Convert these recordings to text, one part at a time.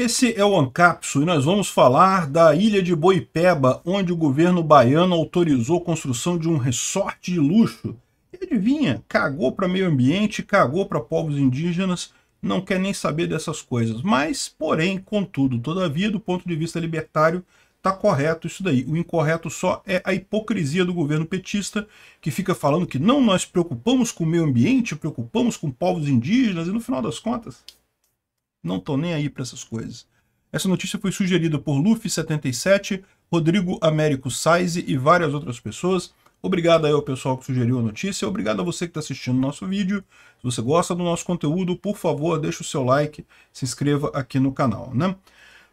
Esse é o Ancapso e nós vamos falar da ilha de Boipeba, onde o governo baiano autorizou a construção de um resort de luxo. E adivinha, cagou para meio ambiente, cagou para povos indígenas, não quer nem saber dessas coisas. Mas, porém, contudo, todavia, do ponto de vista libertário, tá correto isso daí. O incorreto só é a hipocrisia do governo petista, que fica falando que não nós preocupamos com o meio ambiente, preocupamos com povos indígenas, e no final das contas, não tô nem aí para essas coisas. Essa notícia foi sugerida por Luffy77, Rodrigo Américo Saize e várias outras pessoas. Obrigado aí ao pessoal que sugeriu a notícia, obrigado a você que está assistindo o nosso vídeo. Se você gosta do nosso conteúdo, por favor, deixe o seu like, se inscreva aqui no canal, né?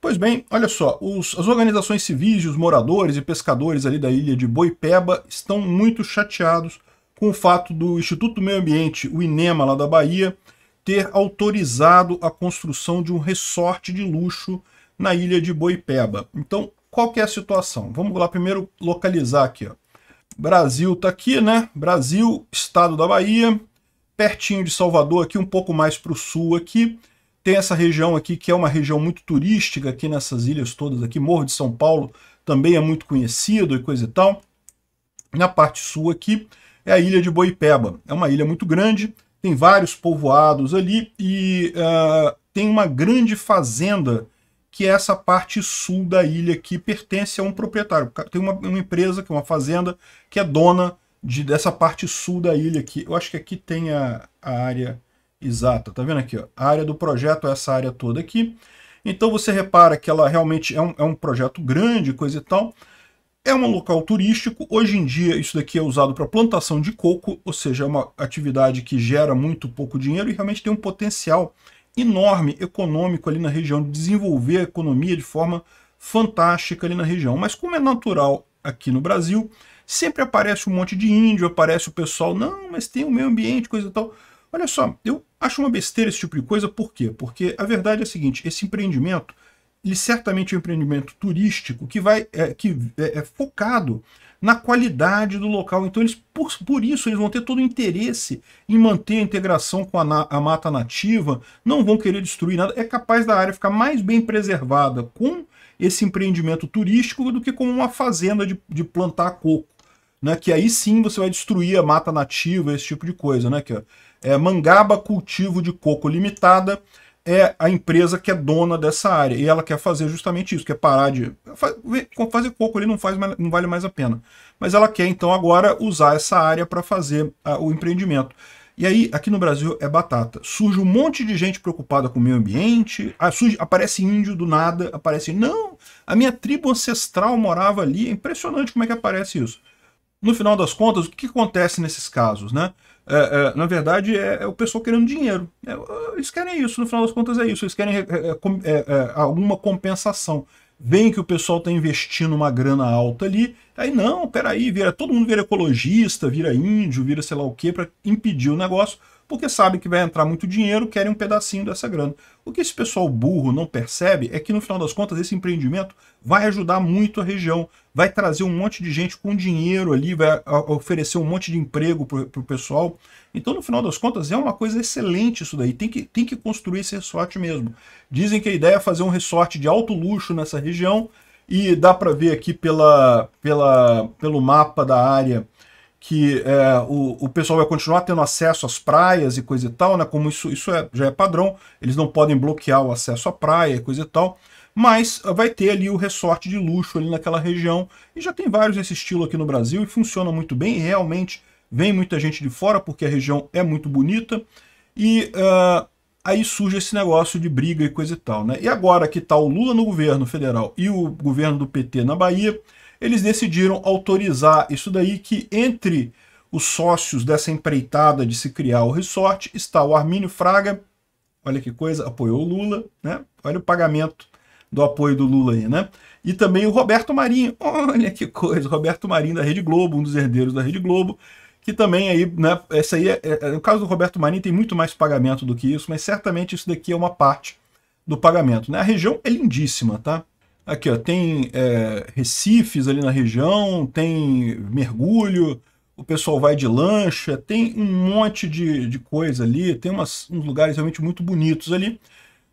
Pois bem, olha só, os, as organizações civis, os moradores e pescadores ali da ilha de Boipeba estão muito chateados com o fato do Instituto do Meio Ambiente, o INEMA, lá da Bahia, ter autorizado a construção de um resort de luxo na ilha de Boipeba. Então, qual que é a situação? Vamos lá primeiro localizar aqui. Ó. Brasil está aqui, né? Brasil, estado da Bahia, pertinho de Salvador, aqui um pouco mais para o sul aqui. Tem essa região aqui que é uma região muito turística aqui nessas ilhas todas aqui. Morro de São Paulo também é muito conhecido e coisa e tal. Na parte sul aqui é a ilha de Boipeba. É uma ilha muito grande, tem vários povoados ali e uh, tem uma grande fazenda que é essa parte sul da ilha que pertence a um proprietário. Tem uma, uma empresa, que é uma fazenda, que é dona de, dessa parte sul da ilha aqui. Eu acho que aqui tem a, a área exata, tá vendo aqui? Ó? A área do projeto é essa área toda aqui. Então você repara que ela realmente é um, é um projeto grande, coisa e tal. É um local turístico. Hoje em dia, isso daqui é usado para plantação de coco, ou seja, é uma atividade que gera muito pouco dinheiro e realmente tem um potencial enorme econômico ali na região de desenvolver a economia de forma fantástica ali na região. Mas como é natural aqui no Brasil, sempre aparece um monte de índio, aparece o pessoal, não, mas tem o meio ambiente, coisa e tal. Olha só, eu acho uma besteira esse tipo de coisa, por quê? Porque a verdade é a seguinte, esse empreendimento ele certamente é um empreendimento turístico que vai é, que é, é focado na qualidade do local. Então, eles, por, por isso, eles vão ter todo o interesse em manter a integração com a, na, a mata nativa, não vão querer destruir nada. É capaz da área ficar mais bem preservada com esse empreendimento turístico do que com uma fazenda de, de plantar coco. Né, que aí sim você vai destruir a mata nativa, esse tipo de coisa, né? Que é, é Mangaba Cultivo de Coco Limitada, é a empresa que é dona dessa área. E ela quer fazer justamente isso, quer parar de... Fazer coco ali não, faz, não vale mais a pena. Mas ela quer, então, agora usar essa área para fazer a, o empreendimento. E aí, aqui no Brasil, é batata. Surge um monte de gente preocupada com o meio ambiente, surge, aparece índio do nada, aparece... Não, a minha tribo ancestral morava ali. É impressionante como é que aparece isso no final das contas, o que acontece nesses casos, né? É, é, na verdade, é, é, o pessoal querendo dinheiro. É, eles querem isso, no final das contas é isso. Eles querem é, é, alguma compensação. Vem que o pessoal está investindo uma grana alta ali, aí não, peraí, vira, todo mundo vira ecologista, vira índio, vira sei lá o que, para impedir o negócio porque sabem que vai entrar muito dinheiro, querem um pedacinho dessa grana. O que esse pessoal burro não percebe é que no final das contas esse empreendimento vai ajudar muito a região, vai trazer um monte de gente com dinheiro ali, vai oferecer um monte de emprego para o pessoal. Então no final das contas é uma coisa excelente isso daí, tem que, tem que construir esse resort mesmo. Dizem que a ideia é fazer um resort de alto luxo nessa região e dá para ver aqui pela, pela, pelo mapa da área que é, o, o pessoal vai continuar tendo acesso às praias e coisa e tal, né? Como isso, isso é, já é padrão, eles não podem bloquear o acesso à praia e coisa e tal. Mas vai ter ali o resort de luxo ali naquela região. E já tem vários desse estilo aqui no Brasil e funciona muito bem. E realmente vem muita gente de fora porque a região é muito bonita. E uh, aí surge esse negócio de briga e coisa e tal, né? E agora que está o Lula no governo federal e o governo do PT na Bahia, eles decidiram autorizar isso daí que entre os sócios dessa empreitada de se criar o resort está o Armínio Fraga, olha que coisa, apoiou o Lula, né? Olha o pagamento do apoio do Lula aí, né? E também o Roberto Marinho, olha que coisa, Roberto Marinho da Rede Globo, um dos herdeiros da Rede Globo, que também aí, né, essa aí, é, é, é no caso do Roberto Marinho tem muito mais pagamento do que isso, mas certamente isso daqui é uma parte do pagamento, né? A região é lindíssima, tá? Aqui, ó, tem é, recifes ali na região, tem mergulho, o pessoal vai de lancha, tem um monte de, de coisa ali, tem umas, uns lugares realmente muito bonitos ali.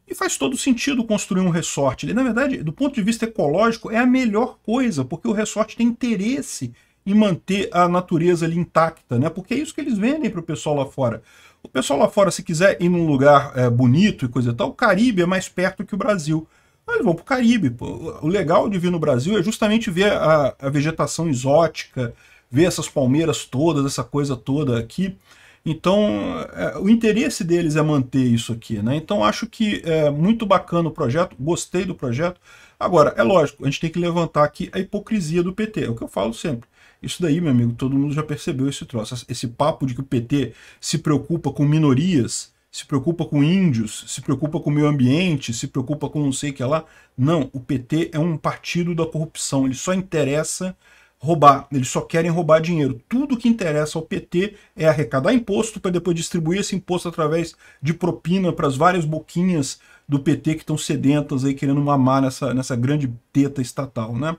E faz todo sentido construir um resort ali. Na verdade, do ponto de vista ecológico, é a melhor coisa, porque o resort tem interesse em manter a natureza ali intacta, né? Porque é isso que eles vendem para o pessoal lá fora. O pessoal lá fora, se quiser ir num lugar é, bonito e coisa e tal, o Caribe é mais perto que o Brasil. Ah, eles vão pro Caribe, pô. O legal de vir no Brasil é justamente ver a, a vegetação exótica, ver essas palmeiras todas, essa coisa toda aqui. Então, é, o interesse deles é manter isso aqui, né? Então, acho que é muito bacana o projeto, gostei do projeto. Agora, é lógico, a gente tem que levantar aqui a hipocrisia do PT, é o que eu falo sempre. Isso daí, meu amigo, todo mundo já percebeu esse troço. Esse papo de que o PT se preocupa com minorias, se preocupa com índios, se preocupa com o meio ambiente, se preocupa com não sei o que lá. Não, o PT é um partido da corrupção, ele só interessa roubar, eles só querem roubar dinheiro. Tudo que interessa ao PT é arrecadar imposto para depois distribuir esse imposto através de propina para as várias boquinhas do PT que estão sedentas aí querendo mamar nessa, nessa grande teta estatal, né?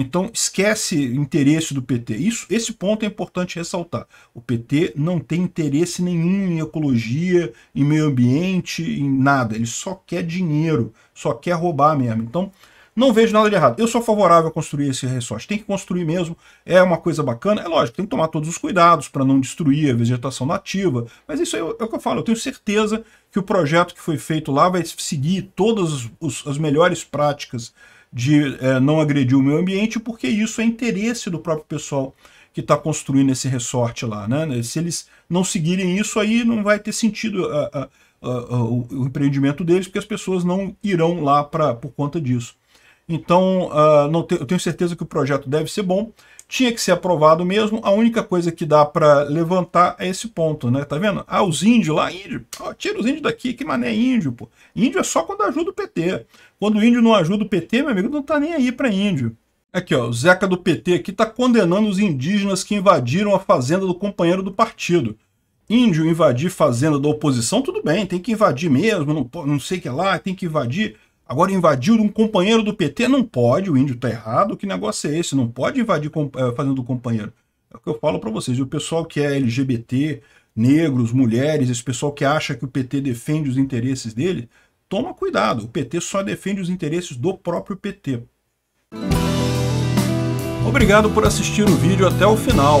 Então esquece interesse do PT. Isso, esse ponto é importante ressaltar. O PT não tem interesse nenhum em ecologia, em meio ambiente, em nada. Ele só quer dinheiro, só quer roubar mesmo. Então não vejo nada de errado. Eu sou favorável a construir esse ressorte. Tem que construir mesmo, é uma coisa bacana. É lógico, tem que tomar todos os cuidados para não destruir a vegetação nativa. Mas isso é, é, o que eu falo. Eu tenho certeza que o projeto que foi feito lá vai seguir todas as melhores práticas de é, não agredir o meio ambiente, porque isso é interesse do próprio pessoal que está construindo esse resort lá. Né? Se eles não seguirem isso, aí não vai ter sentido a, a, a, o, o empreendimento deles, porque as pessoas não irão lá pra, por conta disso. Então, uh, te, eu tenho certeza que o projeto deve ser bom. Tinha que ser aprovado mesmo. A única coisa que dá para levantar é esse ponto, né? Tá vendo? Ah, os índios lá, índio. Oh, tira os índios daqui, que mané é índio, pô. Índio é só quando ajuda o PT. Quando o índio não ajuda o PT, meu amigo, não tá nem aí para índio. Aqui, ó, o Zeca do PT aqui tá condenando os indígenas que invadiram a fazenda do companheiro do partido. Índio invadir fazenda da oposição, tudo bem, tem que invadir mesmo, não, não sei que é lá, tem que invadir. Agora, invadiu um companheiro do PT não pode, o índio tá errado, que negócio é esse? Não pode invadir eh, fazendo companheiro. É o que eu falo para vocês, o pessoal que é LGBT, negros, mulheres, esse pessoal que acha que o PT defende os interesses dele, toma cuidado, o PT só defende os interesses do próprio PT. Obrigado por assistir o vídeo até o final.